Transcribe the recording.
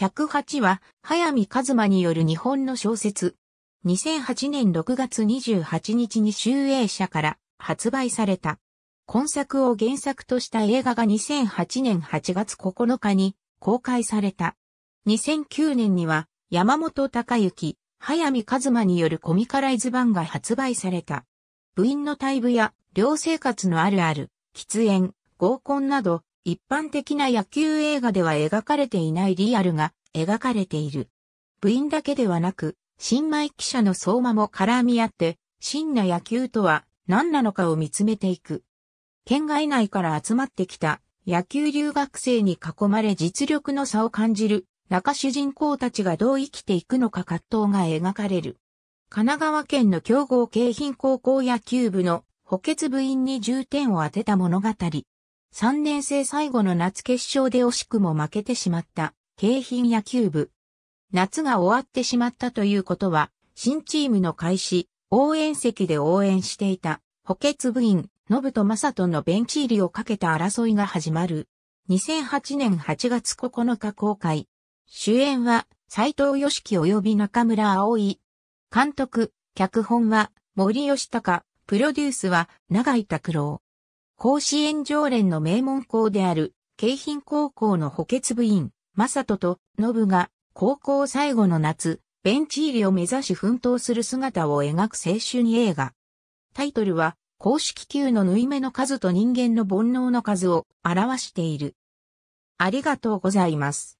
108は、早見和馬による日本の小説。2008年6月28日に集英社から発売された。今作を原作とした映画が2008年8月9日に公開された。2009年には山本隆之、早見和馬によるコミカライズ版が発売された。部員の退部や寮生活のあるある、喫煙、合コンなど一般的な野球映画では描かれていないリアルが描かれている。部員だけではなく、新米記者の相馬も絡み合って、真な野球とは何なのかを見つめていく。県外内から集まってきた野球留学生に囲まれ実力の差を感じる中主人公たちがどう生きていくのか葛藤が描かれる。神奈川県の強豪京浜高校野球部の補欠部員に重点を当てた物語。3年生最後の夏決勝で惜しくも負けてしまった、京浜野球部。夏が終わってしまったということは、新チームの開始、応援席で応援していた、補欠部員、信と正人のベンチ入りをかけた争いが始まる。2008年8月9日公開。主演は、斎藤義樹及び中村葵。監督、脚本は、森吉隆、プロデュースは、長井拓郎。甲子園常連の名門校である、京浜高校の補欠部員、サ人とノブが、高校最後の夏、ベンチ入りを目指し奮闘する姿を描く青春映画。タイトルは、公式球の縫い目の数と人間の煩悩の数を表している。ありがとうございます。